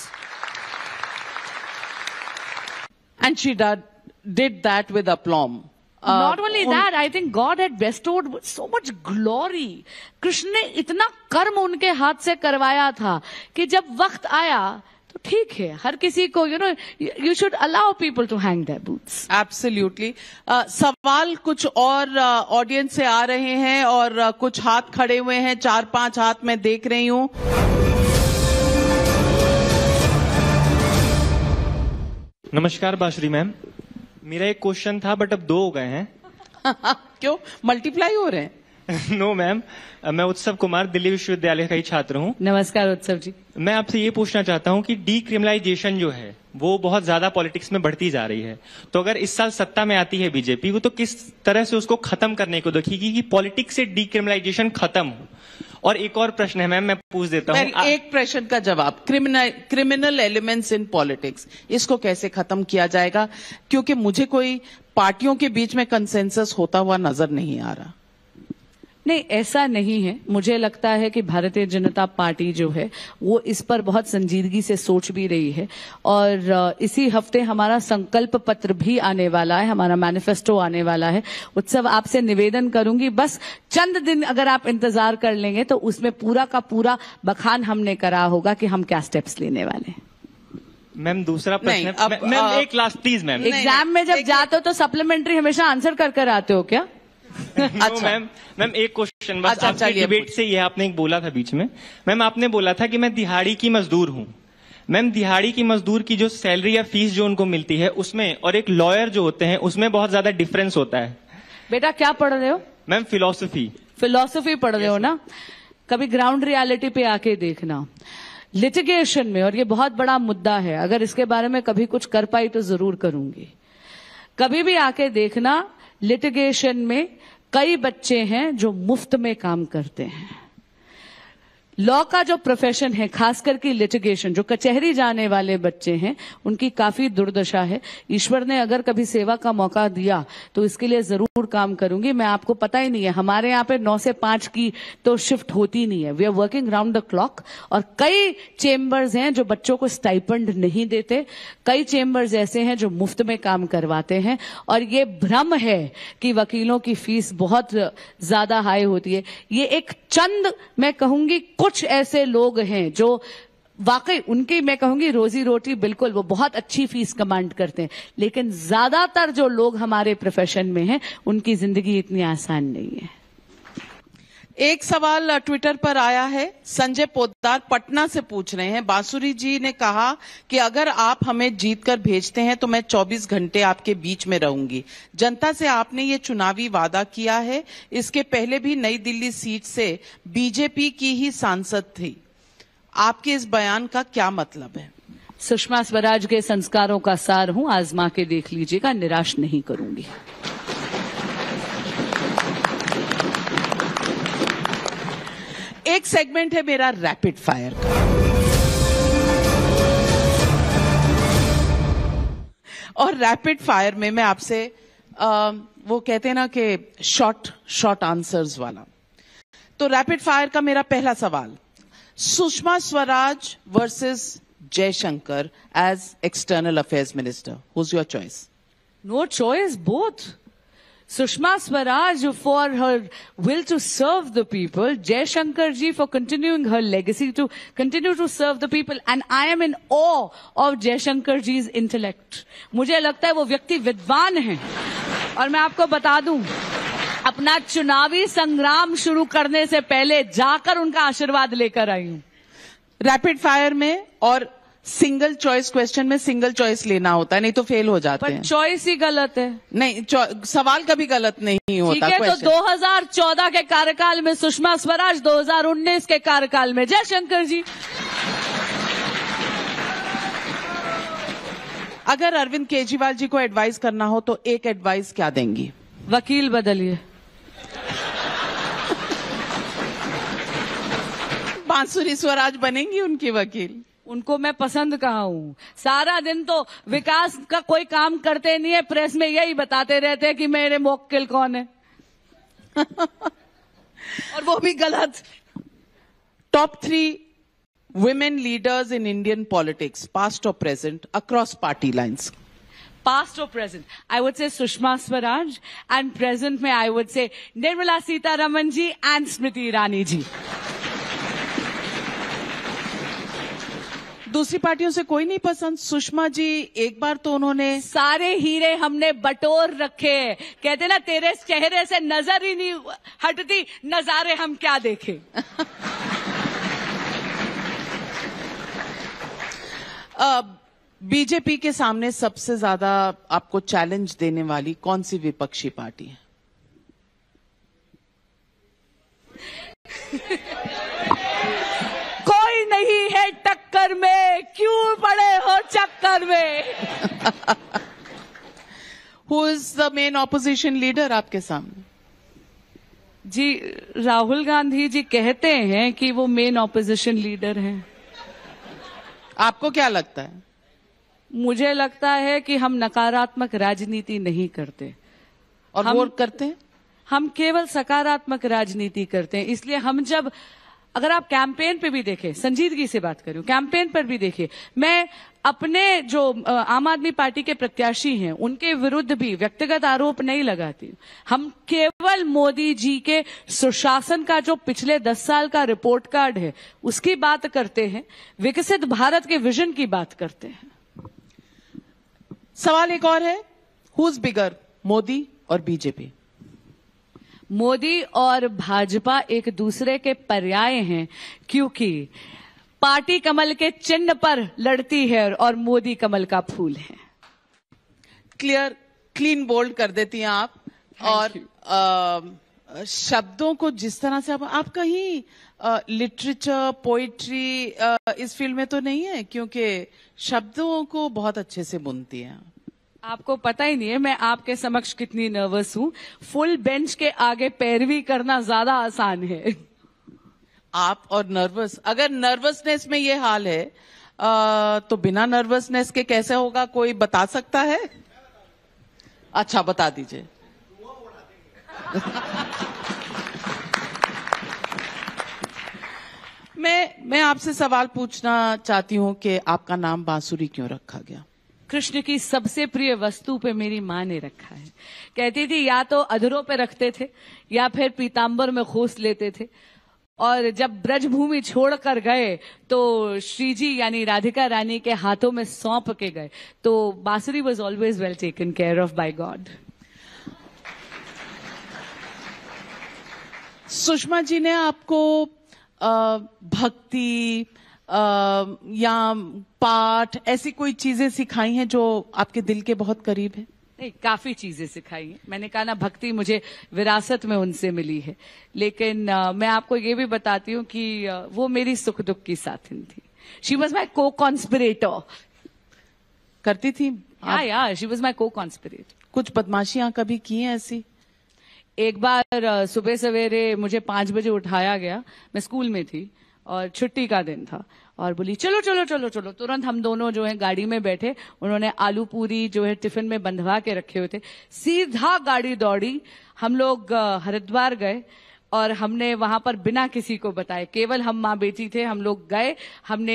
and she did that with aplomb not only that I think God had bestowed so much glory Krishna ने इतना कर्म उनके हाथ से करवाया था कि जब वक्त आया तो ठीक है हर किसी को you know you should allow people to hang their boots absolutely सवाल कुछ और ऑडियंस uh, से आ रहे हैं और uh, कुछ हाथ खड़े हुए हैं चार पांच हाथ मैं देख रही हूँ नमस्कार बाश्री मैम मेरा एक क्वेश्चन था बट अब दो हो गए हैं क्यों मल्टीप्लाई हो रहे हैं नो मैम मैं उत्सव कुमार दिल्ली विश्वविद्यालय का ही छात्र हूँ नमस्कार उत्सव जी मैं आपसे ये पूछना चाहता हूँ कि डीक्रिमिनलाइजेशन जो है वो बहुत ज्यादा पॉलिटिक्स में बढ़ती जा रही है तो अगर इस साल सत्ता में आती है बीजेपी वो तो किस तरह से उसको खत्म करने को देखेगी कि पॉलिटिक्स से डीक्रिमिनलाइजेशन खत्म हो और एक और प्रश्न है मैम मैं पूछ देता हूँ एक प्रश्न का जवाब criminal criminal elements in politics इसको कैसे खत्म किया जाएगा क्योंकि मुझे कोई पार्टियों के बीच में कंसेंसस होता हुआ नजर नहीं आ रहा नहीं ऐसा नहीं है मुझे लगता है कि भारतीय जनता पार्टी जो है वो इस पर बहुत संजीदगी से सोच भी रही है और इसी हफ्ते हमारा संकल्प पत्र भी आने वाला है हमारा मैनिफेस्टो आने वाला है उत्सव आपसे निवेदन करूंगी बस चंद दिन अगर आप इंतजार कर लेंगे तो उसमें पूरा का पूरा बखान हमने करा होगा कि हम क्या स्टेप्स लेने वाले हैं मैम दूसरा प्रश्न मैम एक लास्ट प्लीज मैम एग्जाम में जब जाते हो तो सप्लीमेंट्री हमेशा आंसर कर कर आते हो क्या अच्छा मैम मैम एक क्वेश्चन बस अच्छा, आपके डिबेट से ये आपने एक बोला था बीच में मैम आपने बोला था कि मैं दिहाड़ी की मजदूर हूँ मैम दिहाड़ी की मजदूर की जो सैलरी या फीस जो उनको मिलती है उसमें और एक लॉयर जो होते हैं उसमें बहुत ज्यादा डिफरेंस होता है बेटा क्या पढ़ रहे हो मैम फिलोसफी फिलोसफी पढ़ रहे हो ना कभी ग्राउंड रियालिटी पे आके देखना लिटिगेशन में और ये बहुत बड़ा मुद्दा है अगर इसके बारे में कभी कुछ कर पाई तो जरूर करूंगी कभी भी आके देखना लिटिगेशन में कई बच्चे हैं जो मुफ्त में काम करते हैं लॉ का जो प्रोफेशन है खास करके लिटिगेशन जो कचहरी जाने वाले बच्चे हैं उनकी काफी दुर्दशा है ईश्वर ने अगर कभी सेवा का मौका दिया तो इसके लिए जरूर काम करूंगी मैं आपको पता ही नहीं है हमारे यहाँ पे नौ से पांच की तो शिफ्ट होती नहीं है we are working round the clock और कई चेम्बर्स हैं जो बच्चों को स्टाइपंड नहीं देते कई चेम्बर्स ऐसे हैं जो मुफ्त में काम करवाते हैं और ये भ्रम है कि वकीलों की फीस बहुत ज्यादा हाई होती है ये एक चंद मैं कहूंगी कुछ ऐसे लोग हैं जो वाकई उनकी मैं कहूंगी रोजी रोटी बिल्कुल वो बहुत अच्छी फीस कमांड करते हैं लेकिन ज्यादातर जो लोग हमारे प्रोफेशन में हैं उनकी जिंदगी इतनी आसान नहीं है एक सवाल ट्विटर पर आया है संजय पोदार पटना से पूछ रहे हैं बांसुरी जी ने कहा कि अगर आप हमें जीत कर भेजते हैं तो मैं 24 घंटे आपके बीच में रहूंगी जनता से आपने ये चुनावी वादा किया है इसके पहले भी नई दिल्ली सीट से बीजेपी की ही सांसद थी आपके इस बयान का क्या मतलब है सुषमा स्वराज के संस्कारों का सार हूं आजमा के देख लीजिएगा निराश नहीं करूंगी एक सेगमेंट है मेरा रैपिड फायर का और रैपिड फायर में मैं आपसे वो कहते हैं ना कि शॉर्ट शॉर्ट आंसर्स वाला तो रैपिड फायर का मेरा पहला सवाल Sushma Swaraj versus Jaishankar as external affairs minister who's your choice no choice both Sushma Swaraj for her will to serve the people, Jay Shankar ji for continuing her legacy to continue to serve the people, and I am in awe of Jay Shankar ji's intellect. मुझे लगता है वो व्यक्ति विद्वान हैं, और मैं आपको बता दूं अपना चुनावी संग्राम शुरू करने से पहले जाकर उनका आशीर्वाद लेकर आई हूं रैपिड फायर में और सिंगल चॉइस क्वेश्चन में सिंगल चॉइस लेना होता है नहीं तो फेल हो जाता है चॉइस ही गलत है नहीं सवाल कभी गलत नहीं होता ठीक है तो 2014 के कार्यकाल में सुषमा स्वराज 2019 के कार्यकाल में जयशंकर जी अगर अरविंद केजरीवाल जी को एडवाइस करना हो तो एक एडवाइस क्या देंगी वकील बदलिए बांसुरी स्वराज बनेंगी उनकी वकील उनको मैं पसंद कहा हूं सारा दिन तो विकास का कोई काम करते नहीं है प्रेस में यही बताते रहते हैं कि मेरे मोक्किल कौन है और वो भी गलत top three women leaders in Indian politics past और present across party lines past और present I would say Sushma Swaraj and present में I would say Nirmala Sitharaman ji and Smriti Irani ji दूसरी पार्टियों से कोई नहीं पसंद सुषमा जी एक बार तो उन्होंने सारे हीरे हमने बटोर रखे कहते ना तेरे चेहरे से नजर ही नहीं हटती नजारे हम क्या देखे बीजेपी के सामने सबसे ज्यादा आपको चैलेंज देने वाली कौन सी विपक्षी पार्टी है है टक्कर में क्यों पड़े हो चक्कर में who is the main opposition leader आपके सामने जी राहुल गांधी जी कहते हैं कि वो मेन ऑपोजिशन लीडर हैं आपको क्या लगता है मुझे लगता है कि हम नकारात्मक राजनीति नहीं करते और हम, करते हैं हम केवल सकारात्मक राजनीति करते हैं इसलिए हम जब अगर आप कैंपेन पे भी देखें संजीदगी से बात करूं कैंपेन पर भी देखिए मैं अपने जो आम आदमी पार्टी के प्रत्याशी हैं उनके विरुद्ध भी व्यक्तिगत आरोप नहीं लगाती हम केवल मोदी जी के सुशासन का जो पिछले दस साल का रिपोर्ट कार्ड है उसकी बात करते हैं विकसित भारत के विजन की बात करते हैं सवाल एक और है हु इज बिगर मोदी और बीजेपी मोदी और भाजपा एक दूसरे के पर्याय हैं क्योंकि पार्टी कमल के चिन्ह पर लड़ती है और मोदी कमल का फूल है क्लियर क्लीन बोल्ड कर देती हैं आप और आ, शब्दों को जिस तरह से आप आप कहीं लिटरेचर पोइट्री इस फील्ड में तो नहीं है क्योंकि शब्दों को बहुत अच्छे से बुनती हैं आपको पता ही नहीं है मैं आपके समक्ष कितनी नर्वस हूँ फुल बेंच के आगे पैरवी करना ज्यादा आसान है आप और नर्वस अगर नर्वसनेस में ये हाल है आ, तो बिना नर्वसनेस के कैसे होगा कोई बता सकता है अच्छा बता दीजिए मैं मैं आपसे सवाल पूछना चाहती हूं कि आपका नाम बांसुरी क्यों रखा गया कृष्ण की सबसे प्रिय वस्तु पे मेरी माँ ने रखा है कहती थी या तो अधरों पे रखते थे या फिर पीताम्बर में खोस लेते थे और जब ब्रजभूमि छोड़कर गए तो श्री जी यानी राधिका रानी के हाथों में सौंप के गए तो Bansuri was always well taken care of by God Sushma ji ने आपको भक्ति या पाठ ऐसी कोई चीजें सिखाई हैं जो आपके दिल के बहुत करीब है नहीं काफी चीजें सिखाई हैं मैंने कहा ना भक्ति मुझे विरासत में उनसे मिली है लेकिन आ, मैं आपको ये भी बताती हूँ कि आ, वो मेरी सुख दुख की साथिन थी शी वॉज माई को कॉन्स्पिरेटर करती थी या शी वॉज माई को कॉन्स्पिरेटर कुछ बदमाशियां कभी की हैं ऐसी एक बार सुबह सवेरे मुझे पांच बजे उठाया गया मैं स्कूल में थी और छुट्टी का दिन था और बोली चलो चलो चलो चलो तुरंत हम दोनों जो है गाड़ी में बैठे उन्होंने आलू पूरी जो है टिफिन में बंधवा के रखे हुए थे सीधा गाड़ी दौड़ी हम लोग हरिद्वार गए और हमने वहां पर बिना किसी को बताए केवल हम माँ बेटी थे हम लोग गए हमने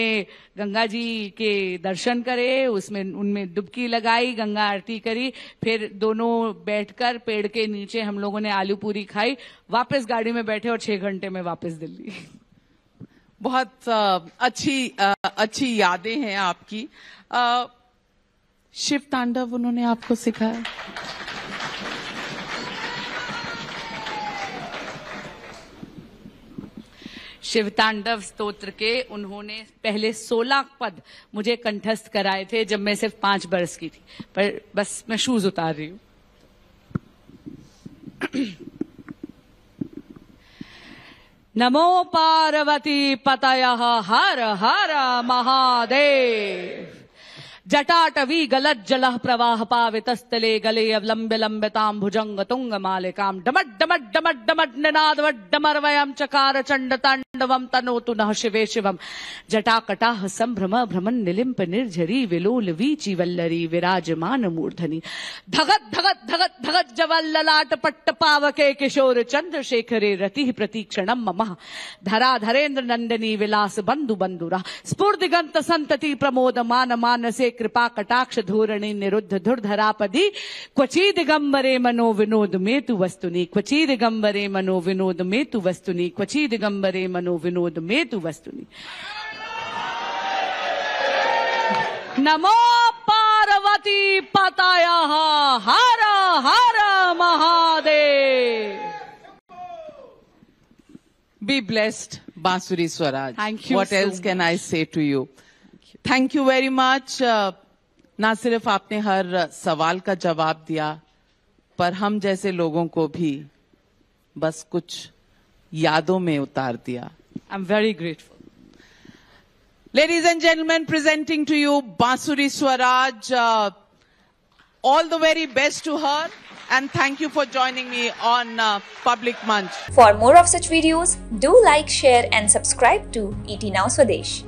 गंगा जी के दर्शन करे उसमें उनमें डुबकी लगाई गंगा आरती करी फिर दोनों बैठकर पेड़ के नीचे हम लोगों ने आलू पूरी खाई वापस गाड़ी में बैठे और छह घंटे में वापस दिल्ली बहुत अच्छी अच्छी यादें हैं आपकी शिव तांडव उन्होंने आपको सिखाया शिव तांडव स्त्रोत्र के उन्होंने पहले सोलह पद मुझे कंठस्थ कराए थे जब मैं सिर्फ पांच बरस की थी पर बस मैं शूज उतार रही हूं नमो पार्वती पतय हर हर महादेव जटाटवी गलत जल प्रवाह पावितस्तले गले अवलंब लंबिताम भुजंग तुंग मालिकाम डमट डमट डमट डमट निनाद डमर वयम चकार चंड तांडवम तनोतु न शिवे शिवम जटाकटाह संभ्रम भ्रमन निलिंप निर्झरी विलोल वीची वल्लरी विराजमान मूर्धनी धगत धगत धगत धगत जवल्ललाट पट्ट पावके किशोर चंद्रशेखरे रति प्रतीक्षणम मम धरा धरेन्द्र नंदनी विलास बंधु बंधुरा स्फूर्दिगंत संतति प्रमोद मान मानसे कृपा कटाक्ष धूरणी निरुद्ध धुर्धरापदी क्वची दिगंबरे मनो विनोद मेतु वस्तुनी क्वची दिगंबरे मनो विनोद मेतु वस्तुनी क्वची दिगंबरे मनो मनो विनोद में तु वस्तु नमो पार्वती पताया हर हर Mahadev be blessed Bansuri Swaraj thank you what else can I say to you thank you very much ना सिर्फ आपने हर सवाल का जवाब दिया पर हम जैसे लोगों को भी बस कुछ यादों में उतार दिया I'm very grateful. Ladies and gentlemen, presenting to you Basuri Swaraj. Uh, all the very best to her and thank you for joining me on uh, Public Munch. For more of such videos, do like, share and subscribe to ET Now Swadesh.